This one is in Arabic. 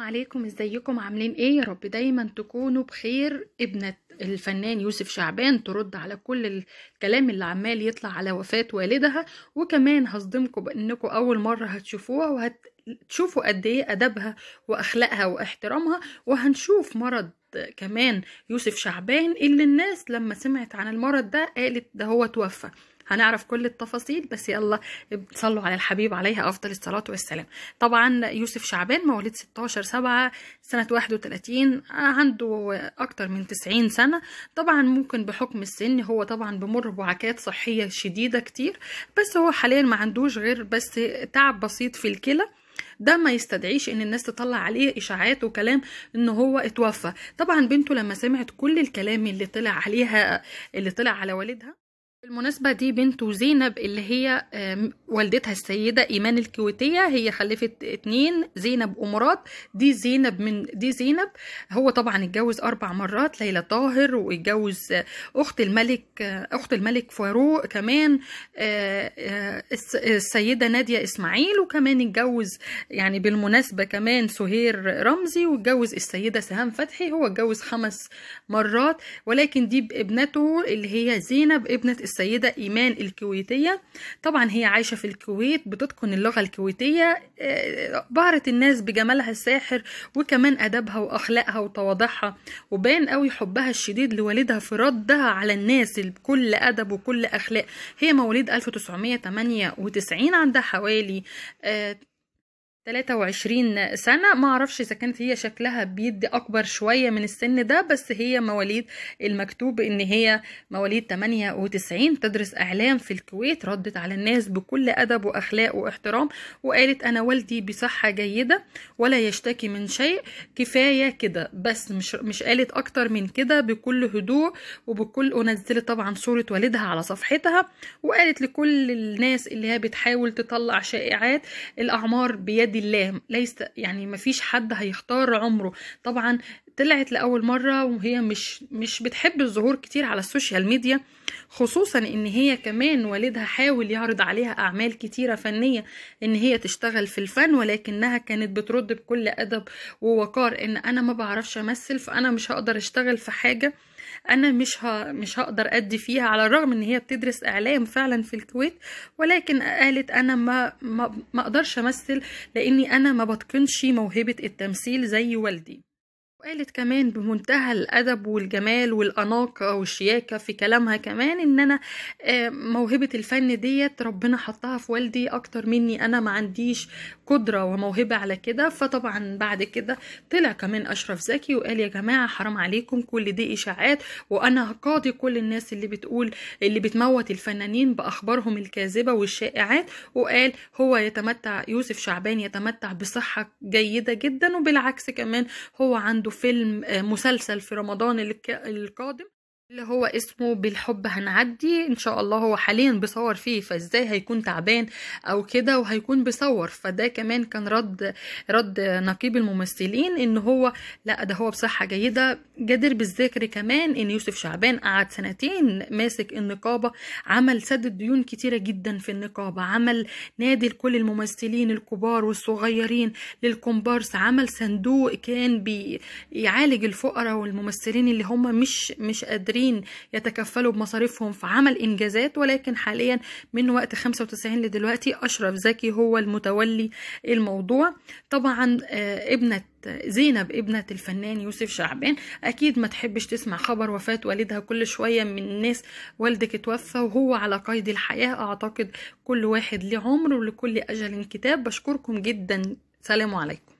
عليكم ازيكم عاملين ايه يا رب دايما تكونوا بخير ابنة الفنان يوسف شعبان ترد على كل الكلام اللي عمال يطلع على وفاة والدها وكمان هصدمكم بانكم اول مرة هتشوفوها وهتشوفوا قد ايه ادبها واخلاقها واحترامها وهنشوف مرض كمان يوسف شعبان اللي الناس لما سمعت عن المرض ده قالت ده هو توفى هنعرف كل التفاصيل بس يلا صلوا على الحبيب عليها افضل الصلاه والسلام طبعا يوسف شعبان مواليد 16 7 سنه 31 آه، عنده اكتر من 90 سنه طبعا ممكن بحكم السن هو طبعا بمر بوعكات صحيه شديده كتير بس هو حاليا ما عندوش غير بس تعب بسيط في الكلى ده ما يستدعيش ان الناس تطلع عليه اشاعات وكلام ان هو اتوفى طبعا بنته لما سمعت كل الكلام اللي طلع عليها اللي طلع على والدها المناسبة دي بنته زينب اللي هي والدتها السيدة إيمان الكويتية هي خلفت اتنين زينب ومراد دي زينب من دي زينب هو طبعا اتجوز أربع مرات ليلى طاهر واتجوز أخت الملك أخت الملك فاروق كمان آه، آه، السيدة نادية إسماعيل وكمان اتجوز يعني بالمناسبة كمان سهير رمزي واتجوز السيدة سهام فتحي هو اتجوز خمس مرات ولكن دي بابنته اللي هي زينب ابنة السيدة السيدة إيمان الكويتية طبعا هي عايشة في الكويت بتتقن اللغة الكويتية آه، بهرت الناس بجمالها الساحر وكمان أدبها وأخلاقها وتواضعها وبان قوي حبها الشديد لوالدها في ردها على الناس بكل أدب وكل أخلاق هي مواليد 1998 عندها حوالي آه، 23 سنة ما اعرفش اذا كانت هي شكلها بيدي اكبر شوية من السن ده بس هي مواليد المكتوب ان هي مواليد 98 تدرس اعلام في الكويت ردت على الناس بكل ادب واخلاق واحترام وقالت انا والدي بصحة جيدة ولا يشتكي من شيء كفاية كده بس مش مش قالت اكتر من كده بكل هدوء وبكل ونزلت طبعا صورة والدها على صفحتها وقالت لكل الناس اللي هي بتحاول تطلع شائعات الاعمار بيد بيد الله ليس يعني مفيش حد هيختار عمره طبعا طلعت لاول مره وهي مش مش بتحب الظهور كتير على السوشيال ميديا خصوصا ان هي كمان والدها حاول يعرض عليها اعمال كتيره فنيه ان هي تشتغل في الفن ولكنها كانت بترد بكل ادب ووقار ان انا ما بعرفش امثل فانا مش هقدر اشتغل في حاجه انا مش ه... مش هقدر ادي فيها على الرغم ان هي بتدرس اعلام فعلا في الكويت ولكن قالت انا ما ما, ما اقدرش امثل لاني انا ما بتقنش موهبه التمثيل زي والدي وقالت كمان بمنتهى الادب والجمال والاناقه والشياكه في كلامها كمان ان انا آه، موهبه الفن ديت ربنا حطها في والدي اكتر مني انا ما عنديش قدره وموهبه على كده فطبعا بعد كده طلع كمان اشرف زكي وقال يا جماعه حرام عليكم كل دي اشاعات وانا هقاضي كل الناس اللي بتقول اللي بتموت الفنانين باخبارهم الكاذبه والشائعات وقال هو يتمتع يوسف شعبان يتمتع بصحه جيده جدا وبالعكس كمان هو عنده برضو فيلم آه، مسلسل في رمضان القادم اللي هو اسمه بالحب هنعدي ان شاء الله هو حاليا بيصور فيه فازاي هيكون تعبان او كده وهيكون بيصور فده كمان كان رد رد نقيب الممثلين ان هو لا ده هو بصحه جيده جدير بالذكر كمان ان يوسف شعبان قعد سنتين ماسك النقابه عمل سد ديون كتيره جدا في النقابه عمل نادي لكل الممثلين الكبار والصغيرين للكومبارس عمل صندوق كان بيعالج الفقراء والممثلين اللي هم مش مش قادرين الآخرين يتكفلوا بمصاريفهم في عمل إنجازات ولكن حاليا من وقت 95 لدلوقتي أشرف زكي هو المتولي الموضوع طبعا آه، ابنة زينب ابنة الفنان يوسف شعبان أكيد ما تحبش تسمع خبر وفاة والدها كل شوية من الناس والدك اتوفى وهو على قيد الحياة أعتقد كل واحد ليه عمر ولكل أجل كتاب بشكركم جدا سلام عليكم